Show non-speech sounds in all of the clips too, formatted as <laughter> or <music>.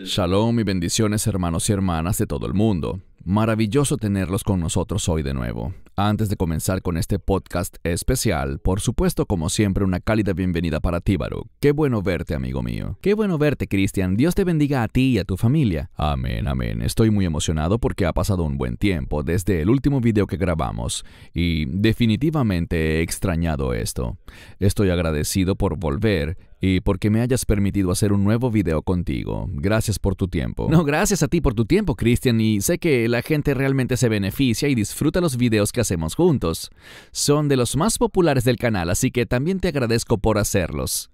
Shalom y bendiciones hermanos y hermanas de todo el mundo. Maravilloso tenerlos con nosotros hoy de nuevo. Antes de comenzar con este podcast especial, por supuesto, como siempre, una cálida bienvenida para ti, Qué bueno verte, amigo mío. Qué bueno verte, Cristian. Dios te bendiga a ti y a tu familia. Amén, amén. Estoy muy emocionado porque ha pasado un buen tiempo desde el último video que grabamos y definitivamente he extrañado esto. Estoy agradecido por volver y porque me hayas permitido hacer un nuevo video contigo. Gracias por tu tiempo. No, gracias a ti por tu tiempo, Cristian, y sé que la gente realmente se beneficia y disfruta los videos que hacemos juntos. Son de los más populares del canal, así que también te agradezco por hacerlos.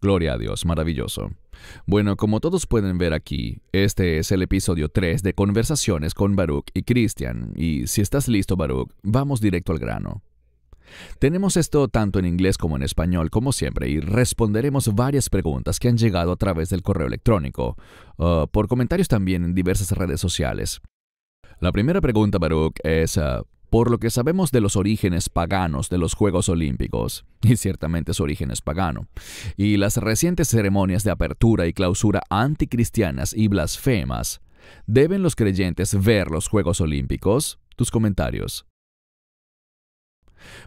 Gloria a Dios, maravilloso. Bueno, como todos pueden ver aquí, este es el episodio 3 de Conversaciones con Baruch y Christian. y si estás listo, Baruch, vamos directo al grano. Tenemos esto tanto en inglés como en español, como siempre, y responderemos varias preguntas que han llegado a través del correo electrónico, uh, por comentarios también en diversas redes sociales. La primera pregunta, Baruch, es, uh, por lo que sabemos de los orígenes paganos de los Juegos Olímpicos, <laughs> y ciertamente su origen es pagano, y las recientes ceremonias de apertura y clausura anticristianas y blasfemas, ¿deben los creyentes ver los Juegos Olímpicos? Tus comentarios.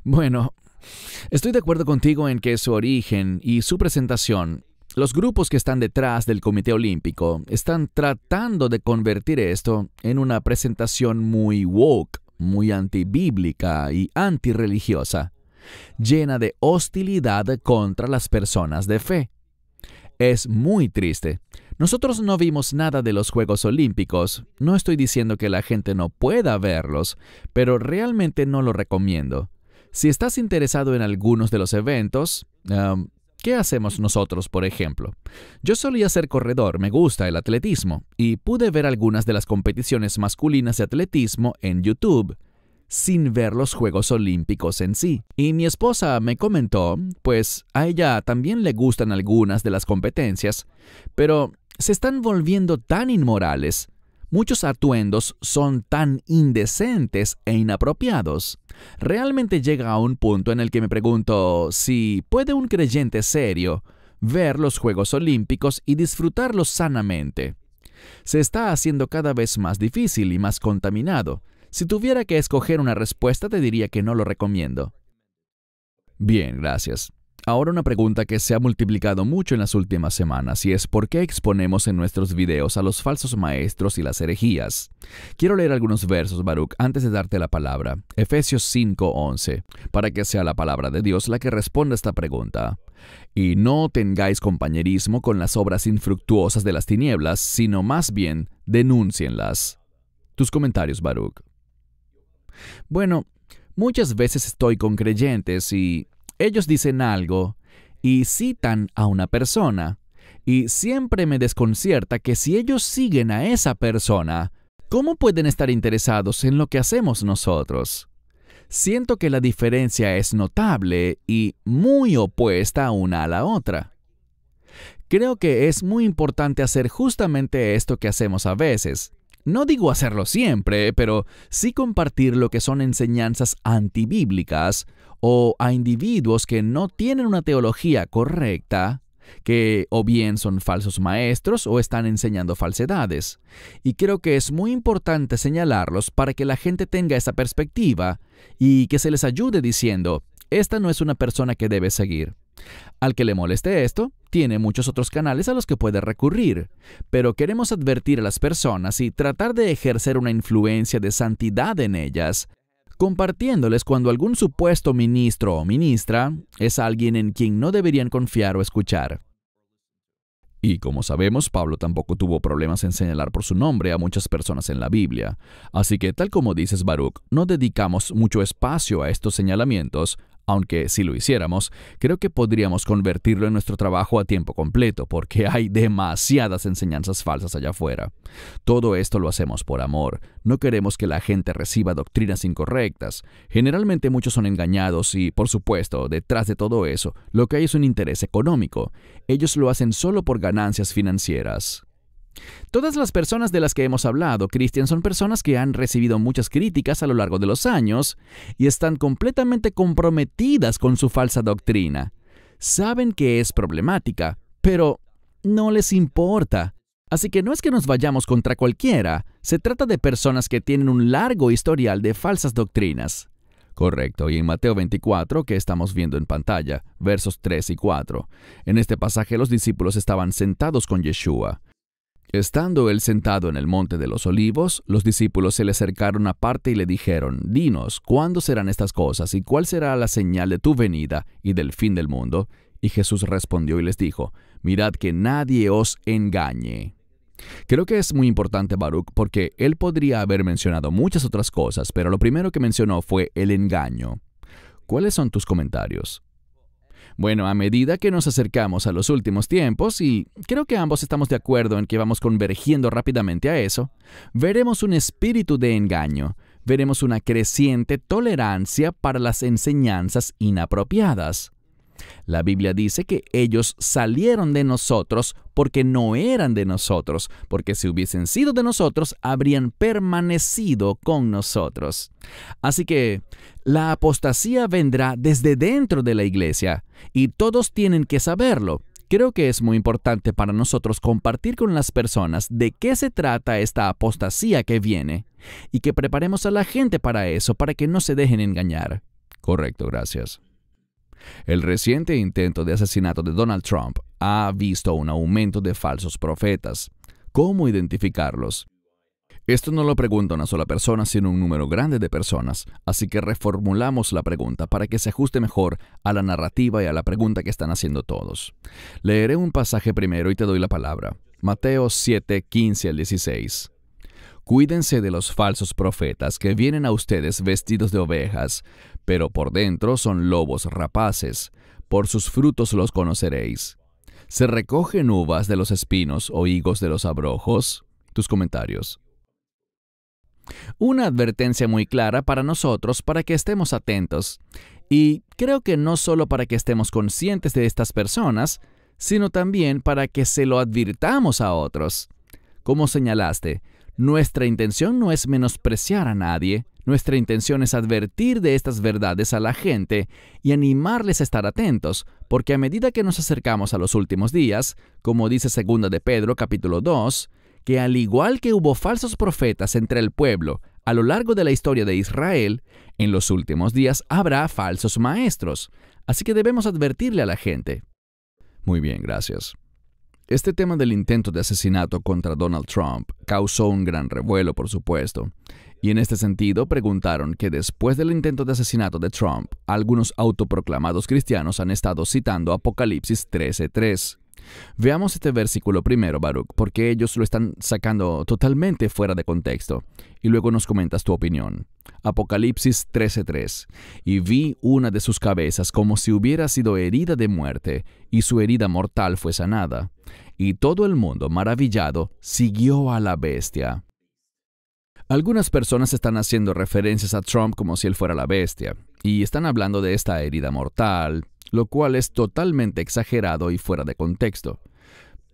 Bueno, estoy de acuerdo contigo en que su origen y su presentación los grupos que están detrás del Comité Olímpico están tratando de convertir esto en una presentación muy woke, muy antibíblica y antirreligiosa, llena de hostilidad contra las personas de fe. Es muy triste. Nosotros no vimos nada de los Juegos Olímpicos, no estoy diciendo que la gente no pueda verlos, pero realmente no lo recomiendo. Si estás interesado en algunos de los eventos, um, ¿qué hacemos nosotros, por ejemplo? Yo solía ser corredor, me gusta el atletismo, y pude ver algunas de las competiciones masculinas de atletismo en YouTube sin ver los Juegos Olímpicos en sí. Y mi esposa me comentó, pues a ella también le gustan algunas de las competencias, pero se están volviendo tan inmorales Muchos atuendos son tan indecentes e inapropiados. Realmente llega a un punto en el que me pregunto si puede un creyente serio ver los Juegos Olímpicos y disfrutarlos sanamente. Se está haciendo cada vez más difícil y más contaminado. Si tuviera que escoger una respuesta te diría que no lo recomiendo. Bien, gracias. Ahora una pregunta que se ha multiplicado mucho en las últimas semanas y es por qué exponemos en nuestros videos a los falsos maestros y las herejías. Quiero leer algunos versos, Baruch, antes de darte la palabra. Efesios 5:11, para que sea la palabra de Dios la que responda a esta pregunta. Y no tengáis compañerismo con las obras infructuosas de las tinieblas, sino más bien denúncienlas. Tus comentarios, Baruch. Bueno, muchas veces estoy con creyentes y ellos dicen algo y citan a una persona. Y siempre me desconcierta que si ellos siguen a esa persona, ¿cómo pueden estar interesados en lo que hacemos nosotros? Siento que la diferencia es notable y muy opuesta una a la otra. Creo que es muy importante hacer justamente esto que hacemos a veces, no digo hacerlo siempre, pero sí compartir lo que son enseñanzas antibíblicas o a individuos que no tienen una teología correcta, que o bien son falsos maestros o están enseñando falsedades. Y creo que es muy importante señalarlos para que la gente tenga esa perspectiva y que se les ayude diciendo, esta no es una persona que debe seguir. Al que le moleste esto, tiene muchos otros canales a los que puede recurrir, pero queremos advertir a las personas y tratar de ejercer una influencia de santidad en ellas, compartiéndoles cuando algún supuesto ministro o ministra es alguien en quien no deberían confiar o escuchar. Y como sabemos, Pablo tampoco tuvo problemas en señalar por su nombre a muchas personas en la Biblia. Así que, tal como dices Baruch, no dedicamos mucho espacio a estos señalamientos, aunque si lo hiciéramos, creo que podríamos convertirlo en nuestro trabajo a tiempo completo, porque hay demasiadas enseñanzas falsas allá afuera. Todo esto lo hacemos por amor, no queremos que la gente reciba doctrinas incorrectas. Generalmente muchos son engañados y, por supuesto, detrás de todo eso, lo que hay es un interés económico. Ellos lo hacen solo por ganancias financieras. Todas las personas de las que hemos hablado, Christian, son personas que han recibido muchas críticas a lo largo de los años y están completamente comprometidas con su falsa doctrina. Saben que es problemática, pero no les importa. Así que no es que nos vayamos contra cualquiera, se trata de personas que tienen un largo historial de falsas doctrinas. Correcto, y en Mateo 24, que estamos viendo en pantalla, versos 3 y 4. En este pasaje los discípulos estaban sentados con Yeshua. Estando él sentado en el monte de los olivos, los discípulos se le acercaron aparte y le dijeron, Dinos, ¿cuándo serán estas cosas y cuál será la señal de tu venida y del fin del mundo? Y Jesús respondió y les dijo, Mirad que nadie os engañe. Creo que es muy importante Baruch porque él podría haber mencionado muchas otras cosas, pero lo primero que mencionó fue el engaño. ¿Cuáles son tus comentarios? Bueno, a medida que nos acercamos a los últimos tiempos, y creo que ambos estamos de acuerdo en que vamos convergiendo rápidamente a eso, veremos un espíritu de engaño, veremos una creciente tolerancia para las enseñanzas inapropiadas. La Biblia dice que ellos salieron de nosotros porque no eran de nosotros, porque si hubiesen sido de nosotros, habrían permanecido con nosotros. Así que la apostasía vendrá desde dentro de la iglesia, y todos tienen que saberlo. Creo que es muy importante para nosotros compartir con las personas de qué se trata esta apostasía que viene y que preparemos a la gente para eso, para que no se dejen engañar. Correcto, gracias. El reciente intento de asesinato de Donald Trump ha visto un aumento de falsos profetas. ¿Cómo identificarlos? Esto no lo pregunta una sola persona, sino un número grande de personas, así que reformulamos la pregunta para que se ajuste mejor a la narrativa y a la pregunta que están haciendo todos. Leeré un pasaje primero y te doy la palabra. Mateo 7, 15 al 16. Cuídense de los falsos profetas que vienen a ustedes vestidos de ovejas, pero por dentro son lobos rapaces, por sus frutos los conoceréis. ¿Se recogen uvas de los espinos o higos de los abrojos? Tus comentarios. Una advertencia muy clara para nosotros para que estemos atentos, y creo que no solo para que estemos conscientes de estas personas, sino también para que se lo advirtamos a otros. Como señalaste, nuestra intención no es menospreciar a nadie, nuestra intención es advertir de estas verdades a la gente y animarles a estar atentos, porque a medida que nos acercamos a los últimos días, como dice 2 de Pedro capítulo 2, que al igual que hubo falsos profetas entre el pueblo a lo largo de la historia de Israel, en los últimos días habrá falsos maestros, así que debemos advertirle a la gente. Muy bien, gracias. Este tema del intento de asesinato contra Donald Trump causó un gran revuelo, por supuesto, y en este sentido, preguntaron que después del intento de asesinato de Trump, algunos autoproclamados cristianos han estado citando Apocalipsis 13:3. Veamos este versículo primero, Baruch, porque ellos lo están sacando totalmente fuera de contexto, y luego nos comentas tu opinión. Apocalipsis 13:3 Y vi una de sus cabezas como si hubiera sido herida de muerte, y su herida mortal fue sanada. Y todo el mundo, maravillado, siguió a la bestia. Algunas personas están haciendo referencias a Trump como si él fuera la bestia, y están hablando de esta herida mortal, lo cual es totalmente exagerado y fuera de contexto.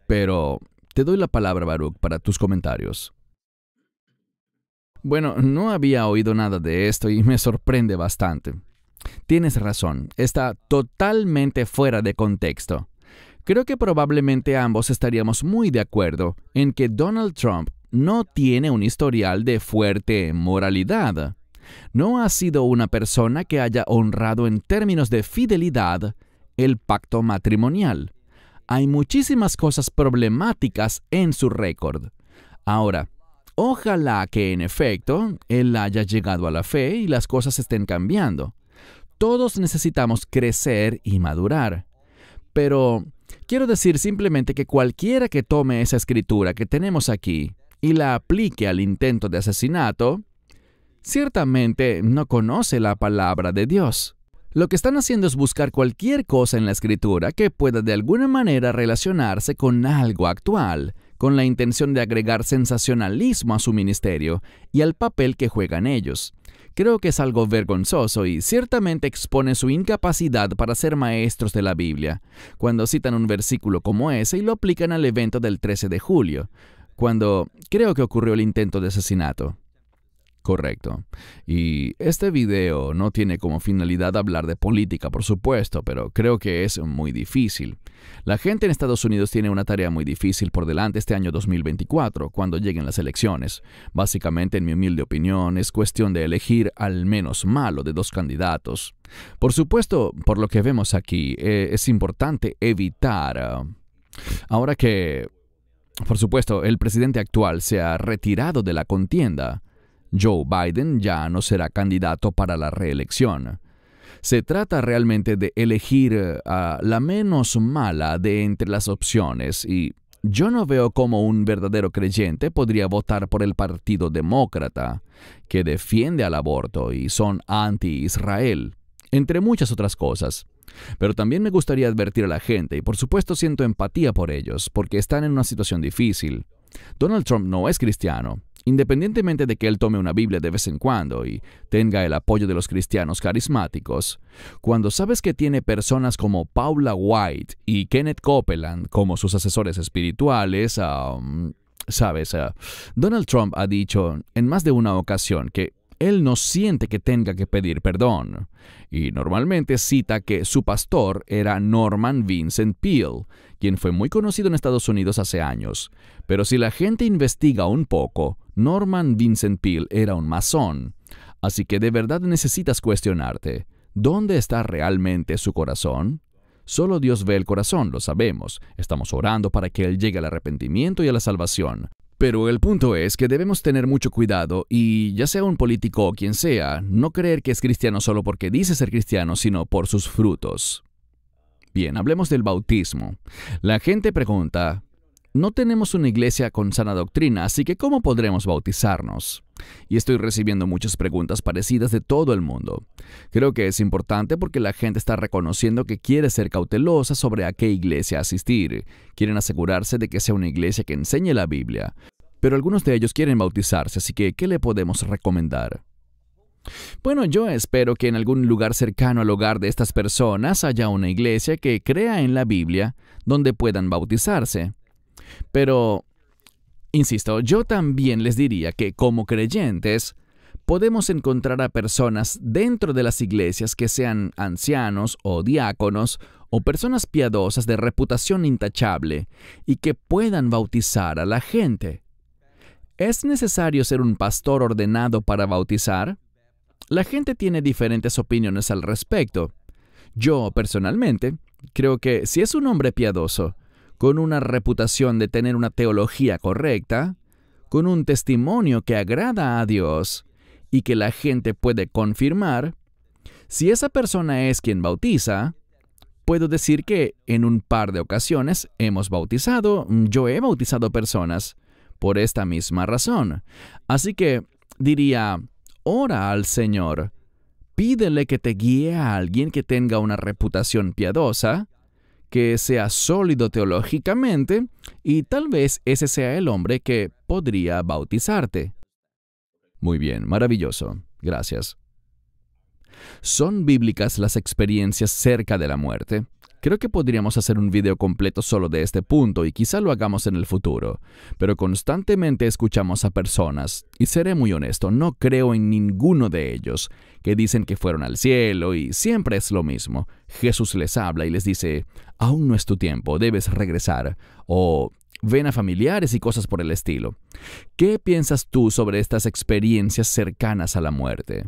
Pero te doy la palabra, Baruch, para tus comentarios. Bueno, no había oído nada de esto y me sorprende bastante. Tienes razón, está totalmente fuera de contexto. Creo que probablemente ambos estaríamos muy de acuerdo en que Donald Trump no tiene un historial de fuerte moralidad. No ha sido una persona que haya honrado en términos de fidelidad el pacto matrimonial. Hay muchísimas cosas problemáticas en su récord. Ahora, ojalá que en efecto él haya llegado a la fe y las cosas estén cambiando. Todos necesitamos crecer y madurar. Pero quiero decir simplemente que cualquiera que tome esa escritura que tenemos aquí y la aplique al intento de asesinato, ciertamente no conoce la palabra de Dios. Lo que están haciendo es buscar cualquier cosa en la escritura que pueda de alguna manera relacionarse con algo actual, con la intención de agregar sensacionalismo a su ministerio y al papel que juegan ellos. Creo que es algo vergonzoso y ciertamente expone su incapacidad para ser maestros de la Biblia, cuando citan un versículo como ese y lo aplican al evento del 13 de julio cuando creo que ocurrió el intento de asesinato. Correcto. Y este video no tiene como finalidad hablar de política, por supuesto, pero creo que es muy difícil. La gente en Estados Unidos tiene una tarea muy difícil por delante este año 2024, cuando lleguen las elecciones. Básicamente, en mi humilde opinión, es cuestión de elegir al menos malo de dos candidatos. Por supuesto, por lo que vemos aquí, eh, es importante evitar... Ah, ahora que por supuesto, el presidente actual se ha retirado de la contienda. Joe Biden ya no será candidato para la reelección. Se trata realmente de elegir eh, a la menos mala de entre las opciones y yo no veo cómo un verdadero creyente podría votar por el Partido Demócrata, que defiende al aborto y son anti-Israel, entre muchas otras cosas. Pero también me gustaría advertir a la gente, y por supuesto siento empatía por ellos, porque están en una situación difícil. Donald Trump no es cristiano, independientemente de que él tome una Biblia de vez en cuando y tenga el apoyo de los cristianos carismáticos, cuando sabes que tiene personas como Paula White y Kenneth Copeland como sus asesores espirituales, sabes, ah, Donald Trump ha dicho en más de una ocasión que él no siente que tenga que pedir perdón. Y normalmente cita que su pastor era Norman Vincent Peale, quien fue muy conocido en Estados Unidos hace años. Pero si la gente investiga un poco, Norman Vincent Peale era un masón. Así que de verdad necesitas cuestionarte, ¿dónde está realmente su corazón? Solo Dios ve el corazón, lo sabemos. Estamos orando para que Él llegue al arrepentimiento y a la salvación. Pero el punto es que debemos tener mucho cuidado y, ya sea un político o quien sea, no creer que es cristiano solo porque dice ser cristiano, sino por sus frutos. Bien, hablemos del bautismo. La gente pregunta, no tenemos una iglesia con sana doctrina, así que ¿cómo podremos bautizarnos? Y estoy recibiendo muchas preguntas parecidas de todo el mundo. Creo que es importante porque la gente está reconociendo que quiere ser cautelosa sobre a qué iglesia asistir. Quieren asegurarse de que sea una iglesia que enseñe la Biblia. Pero algunos de ellos quieren bautizarse, así que ¿qué le podemos recomendar? Bueno, yo espero que en algún lugar cercano al hogar de estas personas haya una iglesia que crea en la Biblia donde puedan bautizarse. Pero, insisto, yo también les diría que como creyentes, podemos encontrar a personas dentro de las iglesias que sean ancianos o diáconos o personas piadosas de reputación intachable y que puedan bautizar a la gente. ¿Es necesario ser un pastor ordenado para bautizar? La gente tiene diferentes opiniones al respecto. Yo, personalmente, creo que si es un hombre piadoso, con una reputación de tener una teología correcta, con un testimonio que agrada a Dios y que la gente puede confirmar, si esa persona es quien bautiza, puedo decir que en un par de ocasiones hemos bautizado, yo he bautizado personas por esta misma razón. Así que diría, ora al Señor, pídele que te guíe a alguien que tenga una reputación piadosa, que sea sólido teológicamente y tal vez ese sea el hombre que podría bautizarte. Muy bien, maravilloso. Gracias. ¿Son bíblicas las experiencias cerca de la muerte? Creo que podríamos hacer un video completo solo de este punto y quizá lo hagamos en el futuro, pero constantemente escuchamos a personas, y seré muy honesto, no creo en ninguno de ellos, que dicen que fueron al cielo y siempre es lo mismo. Jesús les habla y les dice, aún no es tu tiempo, debes regresar, o ven a familiares y cosas por el estilo. ¿Qué piensas tú sobre estas experiencias cercanas a la muerte?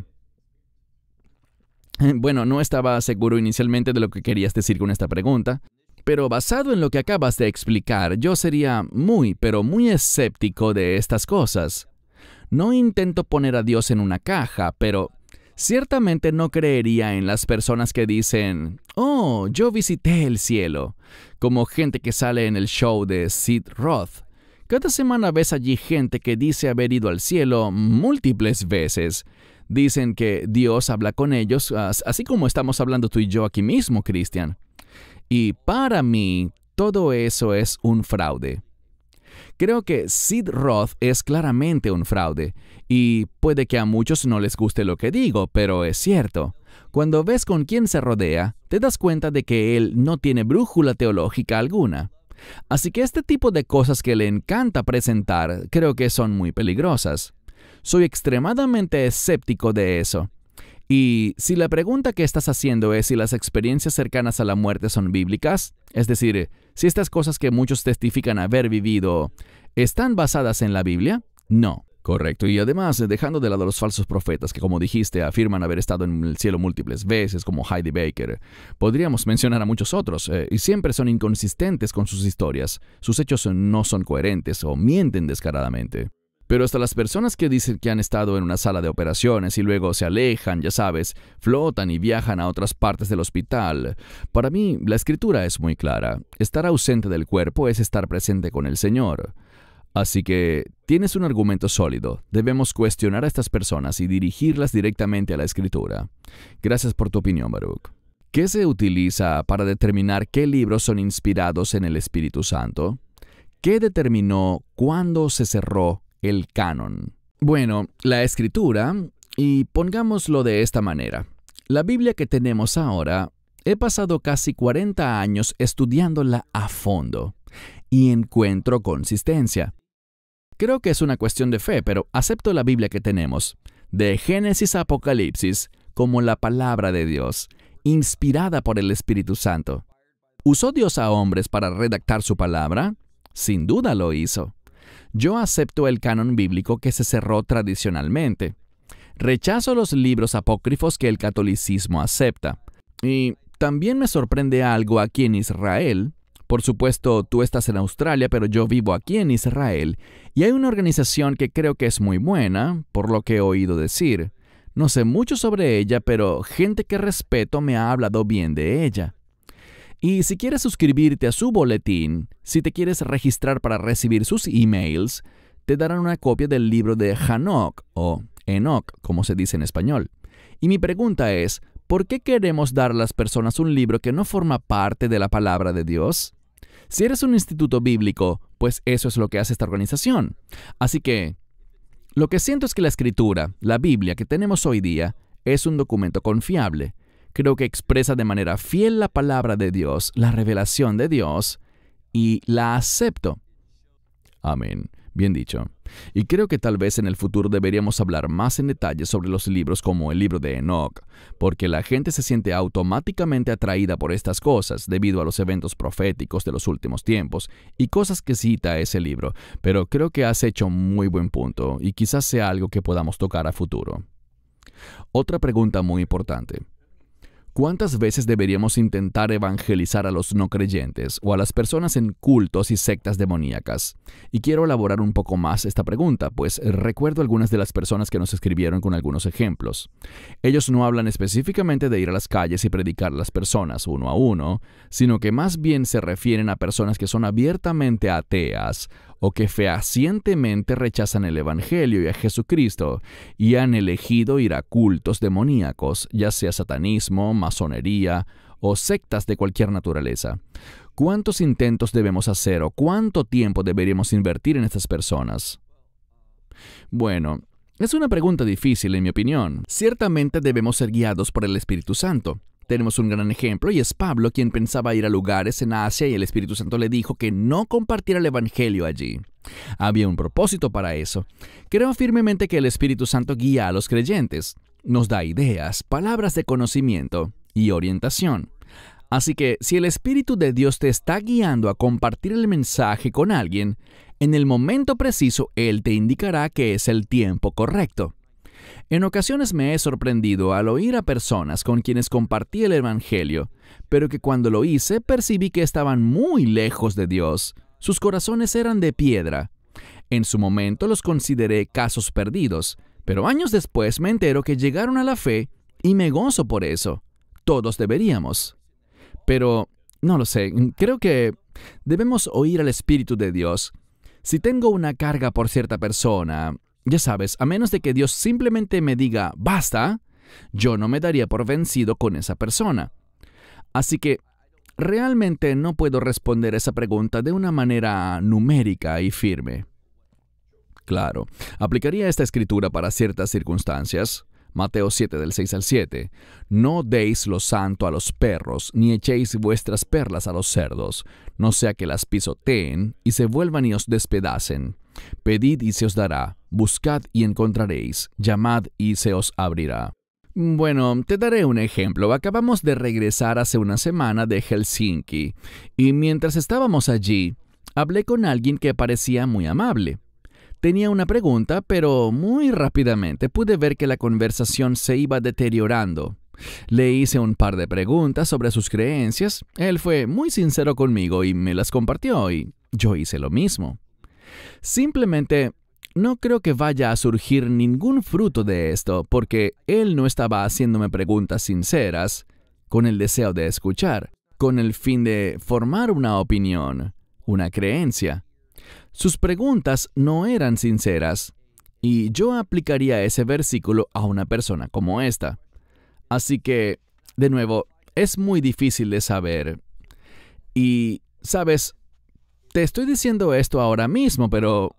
Eh, bueno, no estaba seguro inicialmente de lo que querías decir con esta pregunta, pero basado en lo que acabas de explicar, yo sería muy, pero muy escéptico de estas cosas. No intento poner a Dios en una caja, pero ciertamente no creería en las personas que dicen, oh, yo visité el cielo, como gente que sale en el show de Sid Roth. Cada semana ves allí gente que dice haber ido al cielo múltiples veces, dicen que Dios habla con ellos, así como estamos hablando tú y yo aquí mismo, Cristian. Y para mí, todo eso es un fraude. Creo que Sid Roth es claramente un fraude, y puede que a muchos no les guste lo que digo, pero es cierto. Cuando ves con quién se rodea, te das cuenta de que él no tiene brújula teológica alguna. Así que este tipo de cosas que le encanta presentar creo que son muy peligrosas. Soy extremadamente escéptico de eso. Y si la pregunta que estás haciendo es si las experiencias cercanas a la muerte son bíblicas, es decir, si estas cosas que muchos testifican haber vivido están basadas en la Biblia, no. Correcto, y además, eh, dejando de lado los falsos profetas que, como dijiste, afirman haber estado en el cielo múltiples veces, como Heidi Baker, podríamos mencionar a muchos otros, eh, y siempre son inconsistentes con sus historias, sus hechos no son coherentes o mienten descaradamente. Pero hasta las personas que dicen que han estado en una sala de operaciones y luego se alejan, ya sabes, flotan y viajan a otras partes del hospital. Para mí, la escritura es muy clara. Estar ausente del cuerpo es estar presente con el Señor. Así que tienes un argumento sólido. Debemos cuestionar a estas personas y dirigirlas directamente a la escritura. Gracias por tu opinión, Baruch. ¿Qué se utiliza para determinar qué libros son inspirados en el Espíritu Santo? ¿Qué determinó cuándo se cerró el canon. Bueno, la escritura, y pongámoslo de esta manera, la Biblia que tenemos ahora, he pasado casi 40 años estudiándola a fondo y encuentro consistencia. Creo que es una cuestión de fe, pero acepto la Biblia que tenemos, de Génesis a Apocalipsis, como la palabra de Dios, inspirada por el Espíritu Santo. ¿Usó Dios a hombres para redactar su palabra? Sin duda lo hizo. Yo acepto el canon bíblico que se cerró tradicionalmente. Rechazo los libros apócrifos que el catolicismo acepta. Y también me sorprende algo aquí en Israel. Por supuesto, tú estás en Australia, pero yo vivo aquí en Israel, y hay una organización que creo que es muy buena, por lo que he oído decir. No sé mucho sobre ella, pero gente que respeto me ha hablado bien de ella. Y si quieres suscribirte a su boletín, si te quieres registrar para recibir sus emails, te darán una copia del libro de Hanok o Enoch, como se dice en español. Y mi pregunta es, ¿por qué queremos dar a las personas un libro que no forma parte de la palabra de Dios? Si eres un instituto bíblico, pues eso es lo que hace esta organización. Así que, lo que siento es que la escritura, la Biblia que tenemos hoy día, es un documento confiable, creo que expresa de manera fiel la palabra de Dios, la revelación de Dios, y la acepto. Amén. Bien dicho. Y creo que tal vez en el futuro deberíamos hablar más en detalle sobre los libros como el libro de Enoch, porque la gente se siente automáticamente atraída por estas cosas debido a los eventos proféticos de los últimos tiempos y cosas que cita ese libro, pero creo que has hecho muy buen punto y quizás sea algo que podamos tocar a futuro. Otra pregunta muy importante. ¿Cuántas veces deberíamos intentar evangelizar a los no creyentes o a las personas en cultos y sectas demoníacas? Y quiero elaborar un poco más esta pregunta, pues recuerdo algunas de las personas que nos escribieron con algunos ejemplos. Ellos no hablan específicamente de ir a las calles y predicar a las personas uno a uno, sino que más bien se refieren a personas que son abiertamente ateas o que fehacientemente rechazan el Evangelio y a Jesucristo y han elegido ir a cultos demoníacos, ya sea satanismo, masonería o sectas de cualquier naturaleza. ¿Cuántos intentos debemos hacer o cuánto tiempo deberíamos invertir en estas personas? Bueno, es una pregunta difícil en mi opinión. Ciertamente debemos ser guiados por el Espíritu Santo. Tenemos un gran ejemplo y es Pablo quien pensaba ir a lugares en Asia y el Espíritu Santo le dijo que no compartiera el Evangelio allí. Había un propósito para eso. Creo firmemente que el Espíritu Santo guía a los creyentes, nos da ideas, palabras de conocimiento y orientación. Así que si el Espíritu de Dios te está guiando a compartir el mensaje con alguien, en el momento preciso Él te indicará que es el tiempo correcto. En ocasiones me he sorprendido al oír a personas con quienes compartí el Evangelio, pero que cuando lo hice percibí que estaban muy lejos de Dios. Sus corazones eran de piedra. En su momento los consideré casos perdidos, pero años después me entero que llegaron a la fe y me gozo por eso. Todos deberíamos. Pero, no lo sé, creo que debemos oír al Espíritu de Dios. Si tengo una carga por cierta persona, ya sabes, a menos de que Dios simplemente me diga, basta, yo no me daría por vencido con esa persona. Así que realmente no puedo responder esa pregunta de una manera numérica y firme. Claro, aplicaría esta escritura para ciertas circunstancias. Mateo 7 del 6 al 7. No deis lo santo a los perros, ni echéis vuestras perlas a los cerdos, no sea que las pisoteen y se vuelvan y os despedacen. Pedid y se os dará buscad y encontraréis, llamad y se os abrirá. Bueno, te daré un ejemplo. Acabamos de regresar hace una semana de Helsinki y mientras estábamos allí, hablé con alguien que parecía muy amable. Tenía una pregunta, pero muy rápidamente pude ver que la conversación se iba deteriorando. Le hice un par de preguntas sobre sus creencias, él fue muy sincero conmigo y me las compartió y yo hice lo mismo. Simplemente no creo que vaya a surgir ningún fruto de esto, porque él no estaba haciéndome preguntas sinceras, con el deseo de escuchar, con el fin de formar una opinión, una creencia. Sus preguntas no eran sinceras, y yo aplicaría ese versículo a una persona como esta. Así que, de nuevo, es muy difícil de saber. Y, sabes, te estoy diciendo esto ahora mismo, pero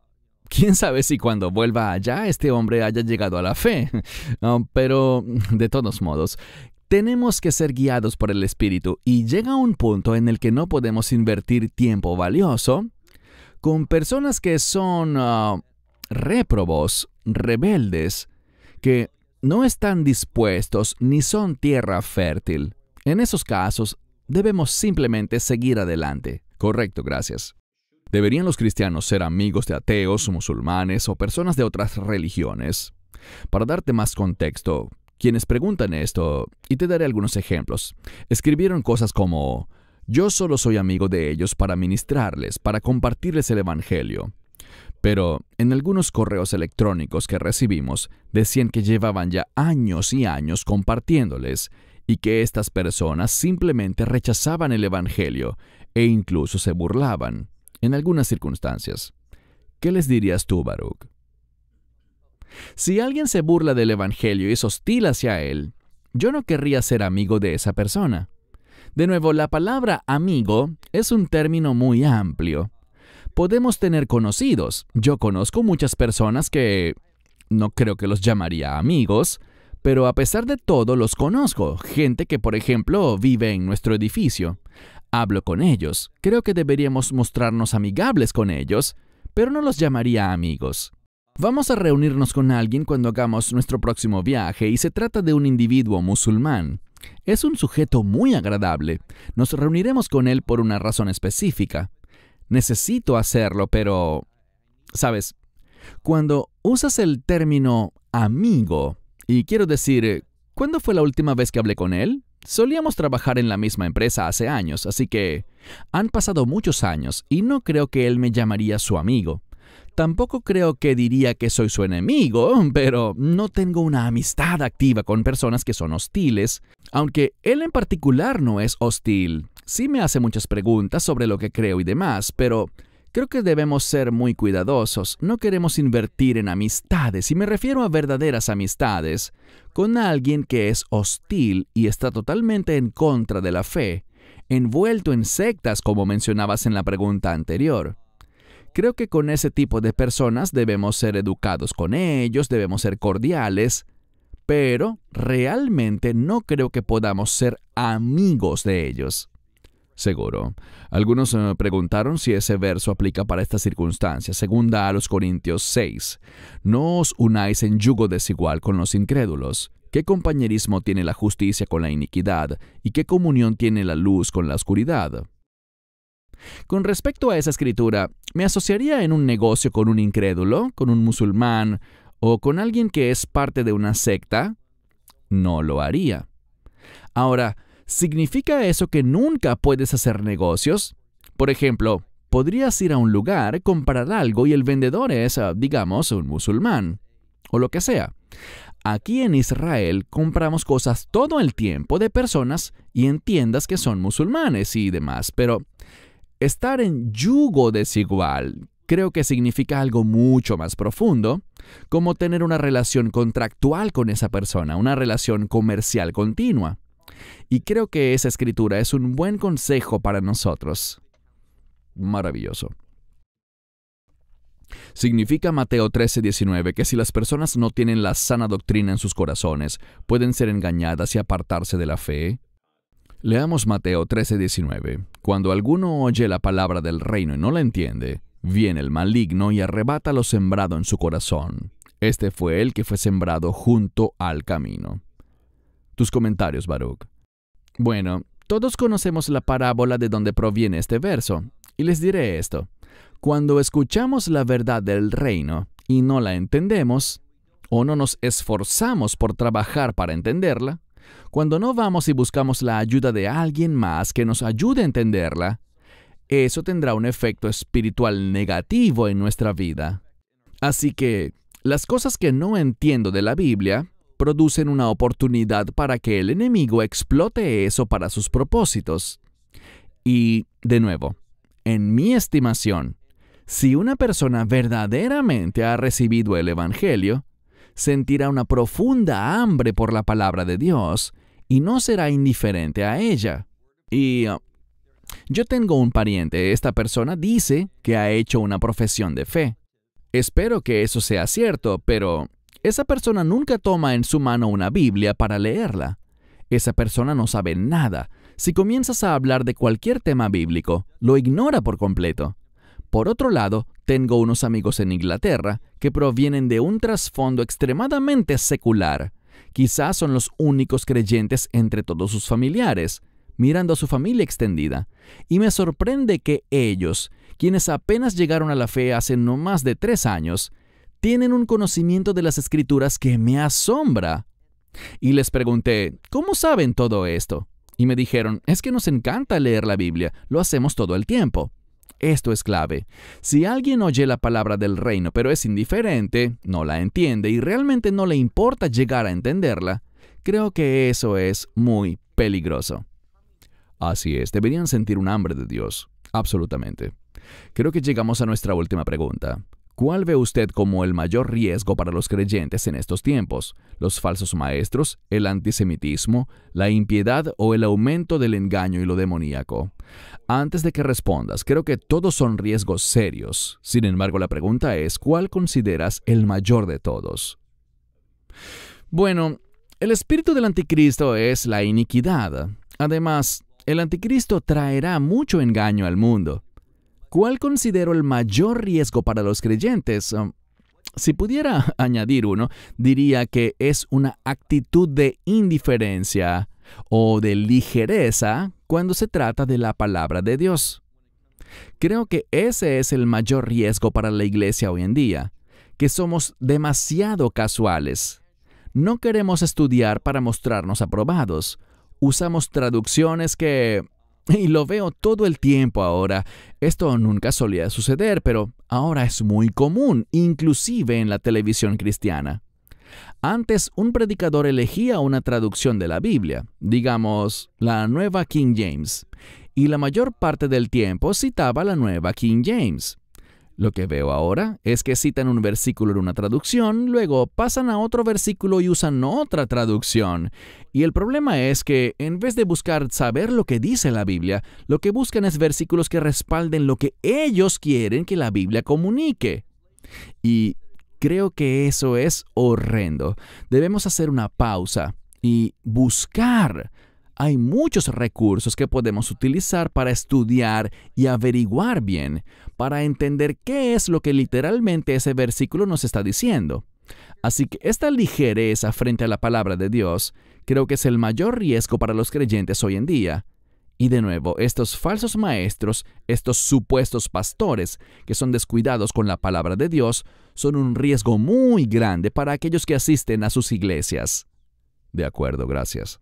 Quién sabe si cuando vuelva allá este hombre haya llegado a la fe. <laughs> Pero, de todos modos, tenemos que ser guiados por el Espíritu y llega un punto en el que no podemos invertir tiempo valioso con personas que son reprobos, ah, réprobos, rebeldes, que no están dispuestos ni son tierra fértil. En esos casos, debemos simplemente seguir adelante. Correcto, gracias. ¿Deberían los cristianos ser amigos de ateos, musulmanes o personas de otras religiones? Para darte más contexto, quienes preguntan esto, y te daré algunos ejemplos, escribieron cosas como, yo solo soy amigo de ellos para ministrarles, para compartirles el Evangelio. Pero en algunos correos electrónicos que recibimos decían que llevaban ya años y años compartiéndoles y que estas personas simplemente rechazaban el Evangelio e incluso se burlaban en algunas circunstancias. ¿Qué les dirías tú, Baruch? Si alguien se burla del Evangelio y es hostil hacia él, yo no querría ser amigo de esa persona. De nuevo, la palabra amigo es un término muy amplio. Podemos tener conocidos. Yo conozco muchas personas que no creo que los llamaría amigos, pero a pesar de todo los conozco. Gente que, por ejemplo, vive en nuestro edificio. Hablo con ellos, creo que deberíamos mostrarnos amigables con ellos, pero no los llamaría amigos. Vamos a reunirnos con alguien cuando hagamos nuestro próximo viaje y se trata de un individuo musulmán. Es un sujeto muy agradable. Nos reuniremos con él por una razón específica. Necesito hacerlo, pero... Sabes, cuando usas el término amigo, y quiero decir, ¿cuándo fue la última vez que hablé con él? Solíamos trabajar en la misma empresa hace años, así que han pasado muchos años y no creo que él me llamaría su amigo. Tampoco creo que diría que soy su enemigo, <laughs> pero no tengo una amistad activa con personas que son hostiles, aunque él en particular no es hostil. Sí me hace muchas preguntas sobre lo que creo y demás, pero Creo que debemos ser muy cuidadosos, no queremos invertir en amistades, y me refiero a verdaderas amistades, con alguien que es hostil y está totalmente en contra de la fe, envuelto en sectas como mencionabas en la pregunta anterior. Creo que con ese tipo de personas debemos ser educados con ellos, debemos ser cordiales, pero realmente no creo que podamos ser amigos de ellos seguro. Algunos me eh, preguntaron si ese verso aplica para esta circunstancia. Segunda a los Corintios 6. No os unáis en yugo desigual con los incrédulos. ¿Qué compañerismo tiene la justicia con la iniquidad? ¿Y qué comunión tiene la luz con la oscuridad? Con respecto a esa escritura, ¿me asociaría en un negocio con un incrédulo, con un musulmán o con alguien que es parte de una secta? No lo haría. Ahora, ¿Significa eso que nunca puedes hacer negocios? Por ejemplo, podrías ir a un lugar, comprar algo y el vendedor es, ah, digamos, un musulmán o lo que sea. Aquí en Israel compramos cosas todo el tiempo de personas y en tiendas que son musulmanes y demás, pero estar en yugo desigual creo que significa algo mucho más profundo, como tener una relación contractual con esa persona, una relación comercial continua. Y creo que esa escritura es un buen consejo para nosotros. Maravilloso. Significa Mateo 13:19 que si las personas no tienen la sana doctrina en sus corazones, pueden ser engañadas y apartarse de la fe. Leamos Mateo 13:19. Cuando alguno oye la palabra del reino y no la entiende, viene el maligno y arrebata lo sembrado en su corazón. Este fue el que fue sembrado junto al camino. Tus comentarios, Baruch. Bueno, todos conocemos la parábola de donde proviene este verso, y les diré esto. Cuando escuchamos la verdad del reino y no la entendemos, o no nos esforzamos por trabajar para entenderla, cuando no vamos y buscamos la ayuda de alguien más que nos ayude a entenderla, eso tendrá un efecto espiritual negativo en nuestra vida. Así que, las cosas que no entiendo de la Biblia, producen una oportunidad para que el enemigo explote eso para sus propósitos. Y, de nuevo, en mi estimación, si una persona verdaderamente ha recibido el Evangelio, sentirá una profunda hambre por la palabra de Dios y no será indiferente a ella. Y ah, yo tengo un pariente, esta persona dice que ha hecho una profesión de fe. Espero que eso sea cierto, pero esa persona nunca toma en su mano una Biblia para leerla. Esa persona no sabe nada. Si comienzas a hablar de cualquier tema bíblico, lo ignora por completo. Por otro lado, tengo unos amigos en Inglaterra que provienen de un trasfondo extremadamente secular. Quizás son los únicos creyentes entre todos sus familiares, mirando a su familia extendida. Y me sorprende que ellos, quienes apenas llegaron a la fe hace no más de tres años, tienen un conocimiento de las escrituras que me asombra. Y les pregunté, ¿cómo saben todo esto? Y me dijeron, es que nos encanta leer la Biblia, lo hacemos todo el tiempo. Esto es clave. Si alguien oye la palabra del reino pero es indiferente, no la entiende y realmente no le importa llegar a entenderla, creo que eso es muy peligroso. Así es, deberían sentir un hambre de Dios, absolutamente. Creo que llegamos a nuestra última pregunta. ¿Cuál ve usted como el mayor riesgo para los creyentes en estos tiempos? ¿Los falsos maestros, el antisemitismo, la impiedad o el aumento del engaño y lo demoníaco? Antes de que respondas, creo que todos son riesgos serios. Sin embargo, la pregunta es, ¿cuál consideras el mayor de todos? Bueno, el espíritu del anticristo es la iniquidad. Además, el anticristo traerá mucho engaño al mundo. ¿Cuál considero el mayor riesgo para los creyentes? Um, si pudiera <laughs> añadir uno, diría que es una actitud de indiferencia o de ligereza cuando se trata de la palabra de Dios. Creo que ese es el mayor riesgo para la iglesia hoy en día, que somos demasiado casuales. No queremos estudiar para mostrarnos aprobados. Usamos traducciones que <laughs> Y lo veo todo el tiempo ahora. Esto nunca solía suceder, pero ahora es muy común, inclusive en la televisión cristiana. Antes un predicador elegía una traducción de la Biblia, digamos la nueva King James, y la mayor parte del tiempo citaba la nueva King James. Lo que veo ahora es que citan un versículo en una traducción, luego pasan a otro versículo y usan otra traducción. Y el problema es que, en vez de buscar saber lo que dice la Biblia, lo que buscan es versículos que respalden lo que ellos quieren que la Biblia comunique. Y creo que eso es horrendo. Debemos hacer una pausa y buscar hay muchos recursos que podemos utilizar para estudiar y averiguar bien, para entender qué es lo que literalmente ese versículo nos está diciendo. Así que esta ligereza frente a la palabra de Dios creo que es el mayor riesgo para los creyentes hoy en día. Y de nuevo, estos falsos maestros, estos supuestos pastores que son descuidados con la palabra de Dios, son un riesgo muy grande para aquellos que asisten a sus iglesias. De acuerdo, gracias.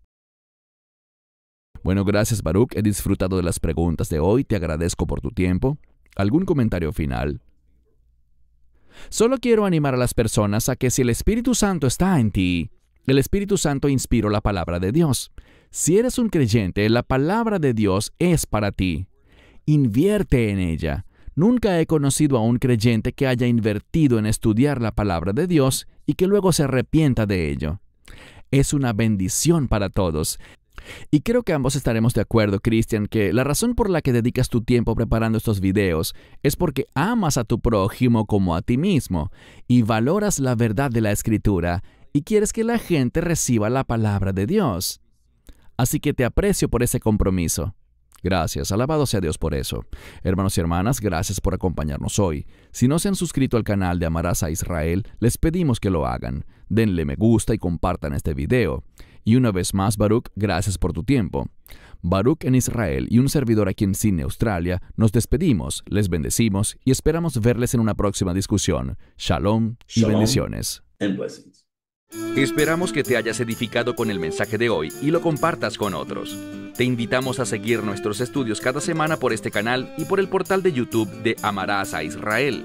Bueno, gracias Baruch, he disfrutado de las preguntas de hoy, te agradezco por tu tiempo. ¿Algún comentario final? Solo quiero animar a las personas a que si el Espíritu Santo está en ti, el Espíritu Santo inspiró la palabra de Dios. Si eres un creyente, la palabra de Dios es para ti. Invierte en ella. Nunca he conocido a un creyente que haya invertido en estudiar la palabra de Dios y que luego se arrepienta de ello. Es una bendición para todos. Y creo que ambos estaremos de acuerdo, Cristian, que la razón por la que dedicas tu tiempo preparando estos videos es porque amas a tu prójimo como a ti mismo y valoras la verdad de la escritura y quieres que la gente reciba la palabra de Dios. Así que te aprecio por ese compromiso. Gracias, alabado sea Dios por eso. Hermanos y hermanas, gracias por acompañarnos hoy. Si no se han suscrito al canal de Amarás a Israel, les pedimos que lo hagan. Denle me gusta y compartan este video. Y una vez más, Baruch, gracias por tu tiempo. Baruch en Israel y un servidor aquí en Cine Australia, nos despedimos, les bendecimos y esperamos verles en una próxima discusión. Shalom y bendiciones. Esperamos que te hayas edificado con el mensaje de hoy y lo compartas con otros. Te invitamos a seguir nuestros estudios cada semana por este canal y por el portal de YouTube de Amarás a Israel.